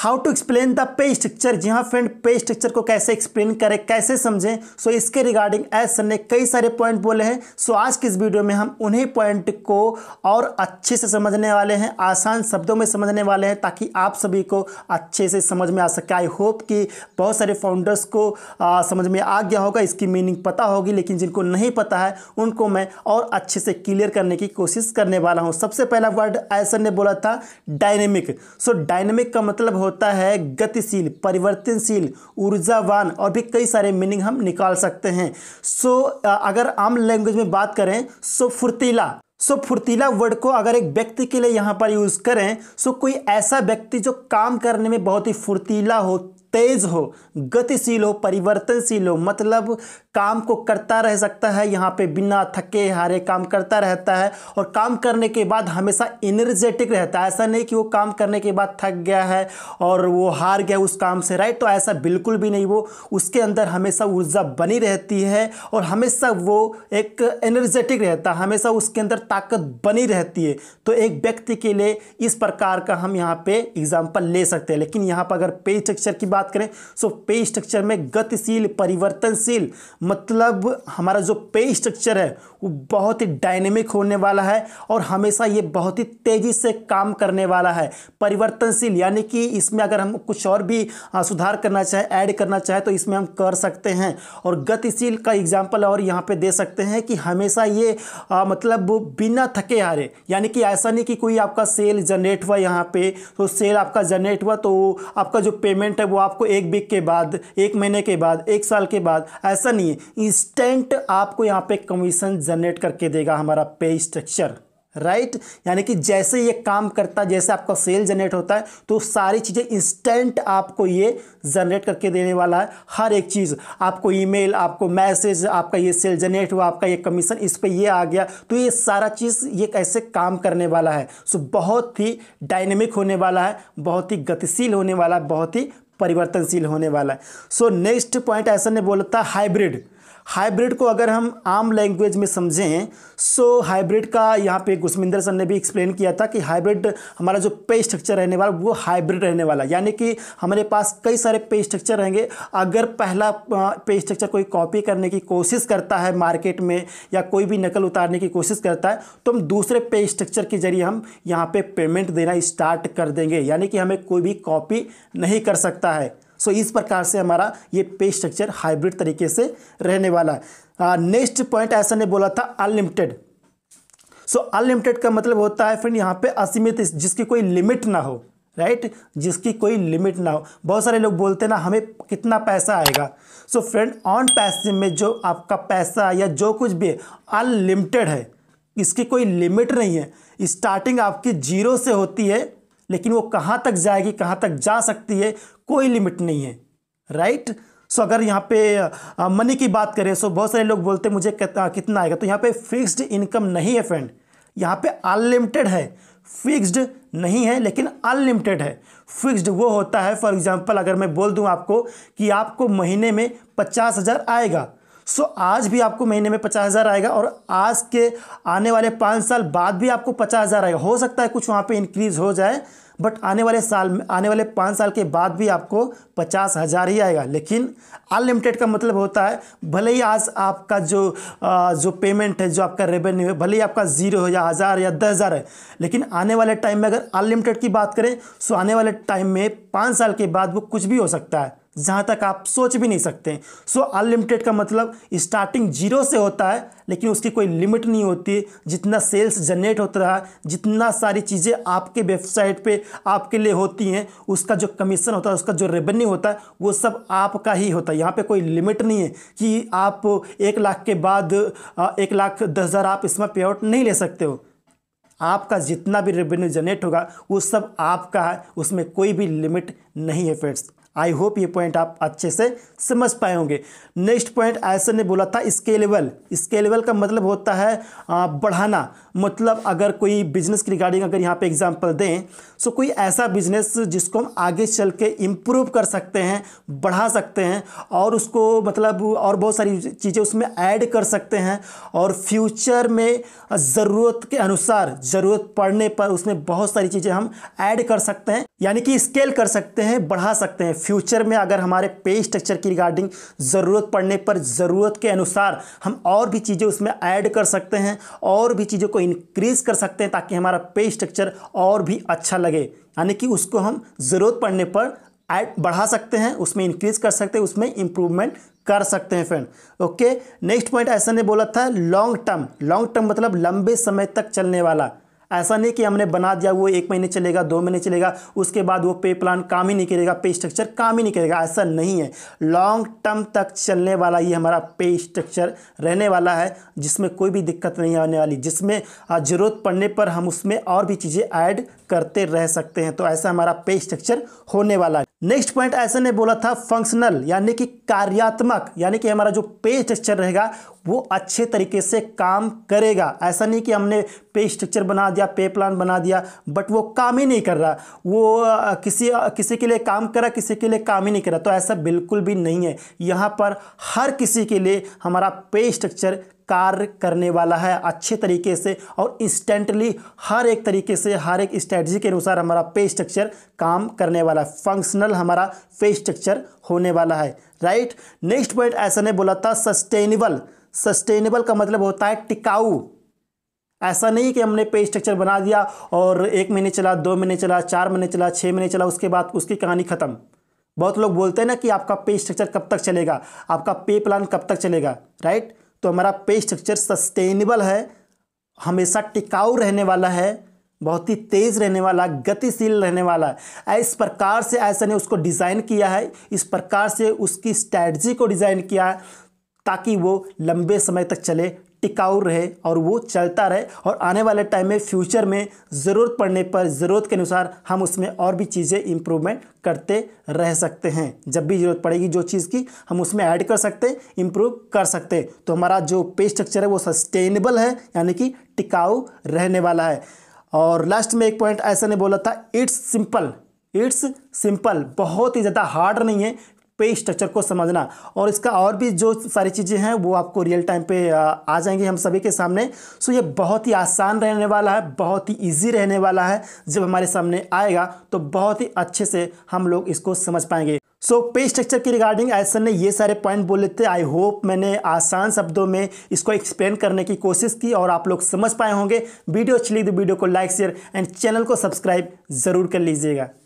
How to explain the pay structure जी हाँ friend पे स्ट्रक्चर को कैसे एक्सप्लेन करें कैसे समझें सो so, इसके रिगार्डिंग एस सर ने कई सारे पॉइंट बोले हैं सो so, आज के इस वीडियो में हम उन्हीं पॉइंट को और अच्छे से समझने वाले हैं आसान शब्दों में समझने वाले हैं ताकि आप सभी को अच्छे से समझ में आ सके आई होप कि बहुत सारे फाउंडर्स को आ, समझ में आ गया होगा इसकी मीनिंग पता होगी लेकिन जिनको नहीं पता है उनको मैं और अच्छे से क्लियर करने की कोशिश करने वाला हूँ सबसे पहला वर्ड एस सर ने बोला था डायनेमिक सो डायनेमिक का मतलब हो होता है गतिशील परिवर्तनशील ऊर्जावान और भी कई सारे मीनिंग हम निकाल सकते हैं सो so, अगर आम लैंग्वेज में बात करें सो so, फुर्तीला सो so, फुर्तीला वर्ड को अगर एक व्यक्ति के लिए यहाँ पर यूज़ करें सो so, कोई ऐसा व्यक्ति जो काम करने में बहुत ही फुर्तीला हो तेज हो गतिशील हो परिवर्तनशील हो मतलब काम को करता रह सकता है यहाँ पे बिना थके हारे काम करता रहता है और काम करने के बाद हमेशा एनर्जेटिक रहता है ऐसा नहीं कि वो काम करने के बाद थक गया है और वो हार गया उस काम से राइट तो ऐसा बिल्कुल भी नहीं वो उसके अंदर हमेशा ऊर्जा बनी रहती है और हमेशा वो एक एनर्जेटिक रहता है हमेशा उसके अंदर ताकत बनी रहती है तो एक व्यक्ति के लिए इस प्रकार का हम यहाँ पे एग्जाम्पल ले सकते हैं लेकिन यहाँ पर अगर पे स्ट्रक्चर की बात बात करें सो पे स्ट्रक्चर में गतिशील परिवर्तनशील मतलब हमारा जो पे स्ट्रक्चर है वो बहुत ही डायनेमिक होने वाला है और हमेशा ये बहुत ही तेज़ी से काम करने वाला है परिवर्तनशील यानी कि इसमें अगर हम कुछ और भी सुधार करना चाहे ऐड करना चाहे तो इसमें हम कर सकते हैं और गतिशील का एग्जाम्पल और यहाँ पर दे सकते हैं कि हमेशा ये आ, मतलब बिना थके हारे यानी कि ऐसा नहीं कि कोई आपका सेल जनरेट हुआ यहाँ पे तो सेल आपका जनरेट हुआ तो आपका जो पेमेंट है वो आप आपको एक वीक के बाद एक महीने के बाद एक साल के बाद ऐसा नहीं है इंस्टेंट आपको यहाँ पे कमीशन जनरेट करके देगा हमारा पे स्ट्रक्चर राइट right? यानी कि जैसे ये काम करता है जैसे आपका सेल जनरेट होता है तो सारी चीज़ें इंस्टेंट आपको ये जनरेट करके देने वाला है हर एक चीज़ आपको ईमेल आपको मैसेज आपका ये सेल जनरेट हुआ आपका ये कमीशन इस पर ये आ गया तो ये सारा चीज़ ये कैसे काम करने वाला है सो बहुत ही डायनेमिक होने वाला है बहुत ही गतिशील होने वाला है बहुत ही परिवर्तनशील होने वाला है सो नेक्स्ट पॉइंट ऐसा ने बोला था हाइब्रिड हाइब्रिड को अगर हम आम लैंग्वेज में समझें सो हाइब्रिड का यहाँ पे गुस्मिंदर सर ने भी एक्सप्लेन किया था कि हाइब्रिड हमारा जो पे स्ट्रक्चर रहने वाला वो हाइब्रिड रहने वाला यानी कि हमारे पास कई सारे पे स्ट्रक्चर रहेंगे अगर पहला पे स्ट्रक्चर कोई कॉपी करने की कोशिश करता है मार्केट में या कोई भी नकल उतारने की कोशिश करता है तो हम दूसरे पे स्ट्रक्चर के जरिए हम यहाँ पर पे पेमेंट देना स्टार्ट कर देंगे यानी कि हमें कोई भी कॉपी नहीं कर सकता है सो इस प्रकार से हमारा ये पे स्ट्रक्चर हाइब्रिड तरीके से रहने वाला है नेक्स्ट पॉइंट ऐसा ने बोला था अनलिमिटेड सो अनलिमिटेड का मतलब होता है फ्रेंड यहाँ पे असीमित जिसकी कोई लिमिट ना हो राइट right? जिसकी कोई लिमिट ना हो बहुत सारे लोग बोलते हैं ना हमें कितना पैसा आएगा सो फ्रेंड ऑन पैसे में जो आपका पैसा या जो कुछ भी है अनलिमिटेड है इसकी कोई लिमिट नहीं है स्टार्टिंग आपकी जीरो से होती है लेकिन वो कहाँ तक जाएगी कहाँ तक जा सकती है कोई लिमिट नहीं है राइट सो अगर यहाँ पे मनी की बात करें सो बहुत सारे लोग बोलते हैं मुझे कितना आएगा तो यहाँ पे फिक्स्ड इनकम नहीं है फ्रेंड यहाँ पे अनलिमिटेड है फिक्स्ड नहीं है लेकिन अनलिमिटेड है फिक्स्ड वो होता है फॉर एग्ज़ाम्पल अगर मैं बोल दूँ आपको कि आपको महीने में पचास हज़ार आएगा सो आज भी आपको महीने में पचास हज़ार आएगा और आज के आने वाले पाँच साल बाद भी आपको पचास हज़ार आएगा हो सकता है कुछ वहाँ पे इंक्रीज़ हो जाए बट आने वाले साल में आने वाले पाँच साल के बाद भी आपको पचास हज़ार ही आएगा लेकिन अनलिमिटेड का मतलब होता है भले ही आज आपका जो आ, जो पेमेंट है जो आपका रेवेन्यू है भले ही आपका ज़ीरो हो या हज़ार या दस हज़ार है लेकिन आने वाले टाइम में अगर अनलिमिटेड की बात करें सो आने वाले टाइम में पाँच साल के बाद वो कुछ भी हो सकता है जहाँ तक आप सोच भी नहीं सकते सो अनलिमिटेड का मतलब स्टार्टिंग जीरो से होता है लेकिन उसकी कोई लिमिट नहीं होती जितना सेल्स जनरेट होता रहा जितना सारी चीज़ें आपके वेबसाइट पे आपके लिए होती हैं उसका जो कमीशन होता है उसका जो रेवेन्यू होता है वो सब आपका ही होता है यहाँ पे कोई लिमिट नहीं है कि आप एक लाख के बाद एक लाख दस हज़ार आप इसमें पे आउट नहीं ले सकते हो आपका जितना भी रेवेन्यू जनरेट होगा वो सब आपका है उसमें कोई भी लिमिट नहीं है फ्रेंड्स आई होप ये पॉइंट आप अच्छे से समझ पाए होंगे नेक्स्ट पॉइंट ऐसे ने बोला था स्केलेबल स्केलेबल का मतलब होता है बढ़ाना मतलब अगर कोई बिजनेस की रिगार्डिंग अगर यहाँ पे एग्जांपल दें सो कोई ऐसा बिजनेस जिसको हम आगे चल के इम्प्रूव कर सकते हैं बढ़ा सकते हैं और उसको मतलब और बहुत सारी चीज़ें उसमें ऐड कर सकते हैं और फ्यूचर में ज़रूरत के अनुसार ज़रूरत पड़ने पर उसमें बहुत सारी चीज़ें हम ऐड कर सकते हैं यानी कि स्केल कर सकते हैं बढ़ा सकते हैं फ्यूचर में अगर हमारे पे स्ट्रक्चर की रिगार्डिंग ज़रूरत पड़ने पर ज़रूरत के अनुसार हम और भी चीज़ें उसमें ऐड कर सकते हैं और भी चीज़ों को इंक्रीज़ कर सकते हैं ताकि हमारा पे स्ट्रक्चर और भी अच्छा लगे यानी कि उसको हम ज़रूरत पड़ने पर ऐड बढ़ा सकते हैं उसमें इंक्रीज़ कर सकते हैं उसमें इम्प्रूवमेंट कर सकते हैं फ्रेंड ओके नेक्स्ट पॉइंट ऐसा ने बोला था लॉन्ग टर्म लॉन्ग टर्म मतलब लंबे समय तक चलने वाला ऐसा नहीं कि हमने बना दिया वो एक महीने चलेगा दो महीने चलेगा उसके बाद वो पे प्लान काम ही नहीं करेगा पे स्ट्रक्चर काम ही नहीं करेगा ऐसा नहीं है लॉन्ग टर्म तक चलने वाला ये हमारा पे स्ट्रक्चर रहने वाला है जिसमें कोई भी दिक्कत नहीं आने वाली जिसमें ज़रूरत पड़ने पर हम उसमें और भी चीज़ें ऐड करते रह सकते हैं तो ऐसा हमारा पे स्ट्रक्चर होने वाला है नेक्स्ट पॉइंट ऐसा ने बोला था फंक्शनल यानी कि कार्यात्मक यानी कि हमारा जो पे स्ट्रक्चर रहेगा वो अच्छे तरीके से काम करेगा ऐसा नहीं कि हमने पे स्ट्रक्चर बना दिया पे प्लान बना दिया बट वो काम ही नहीं कर रहा वो किसी किसी के लिए काम करा किसी के लिए काम ही नहीं करा तो ऐसा बिल्कुल भी नहीं है यहाँ पर हर किसी के लिए हमारा पे स्ट्रक्चर कार्य करने वाला है अच्छे तरीके से और इंस्टेंटली हर एक तरीके से हर एक स्ट्रैटी के अनुसार हमारा पे स्ट्रक्चर काम करने वाला है फंक्शनल हमारा पे स्ट्रक्चर होने वाला है राइट नेक्स्ट पॉइंट ऐसा ने बोला था सस्टेनेबल सस्टेनेबल का मतलब होता है टिकाऊ ऐसा नहीं कि हमने पे स्ट्रक्चर बना दिया और एक महीने चला दो महीने चला चार महीने चला छः महीने चला उसके बाद उसकी कहानी ख़त्म बहुत लोग बोलते हैं ना कि आपका पे स्ट्रक्चर कब तक चलेगा आपका पे प्लान कब तक चलेगा राइट तो हमारा पे स्ट्रक्चर सस्टेनेबल है हमेशा टिकाऊ रहने वाला है बहुत ही तेज़ रहने वाला गतिशील रहने वाला है इस प्रकार से ऐसा ने उसको डिज़ाइन किया है इस प्रकार से उसकी स्ट्रैटी को डिज़ाइन किया है ताकि वो लंबे समय तक चले टिकाऊ रहे और वो चलता रहे और आने वाले टाइम में फ्यूचर में ज़रूरत पड़ने पर ज़रूरत के अनुसार हम उसमें और भी चीज़ें इम्प्रूवमेंट करते रह सकते हैं जब भी ज़रूरत पड़ेगी जो चीज़ की हम उसमें ऐड कर सकते इम्प्रूव कर सकते तो हमारा जो पे स्ट्रक्चर है वो सस्टेनेबल है यानी कि टिकाऊ रहने वाला है और लास्ट में एक पॉइंट ऐसा ने बोला था इट्स सिंपल इट्स सिंपल बहुत ही ज़्यादा हार्ड नहीं है पे स्ट्रक्चर को समझना और इसका और भी जो सारी चीज़ें हैं वो आपको रियल टाइम पे आ जाएंगे हम सभी के सामने सो ये बहुत ही आसान रहने वाला है बहुत ही ईजी रहने वाला है जब हमारे सामने आएगा तो बहुत ही अच्छे से हम लोग इसको समझ पाएंगे सो पे स्ट्रक्चर की रिगार्डिंग एज ने ये सारे पॉइंट बोले थे आई होप मैंने आसान शब्दों में इसको एक्सप्लेन करने की कोशिश की और आप लोग समझ पाए होंगे वीडियो अच्छी लगी तो वीडियो को लाइक शेयर एंड चैनल को सब्सक्राइब ज़रूर कर लीजिएगा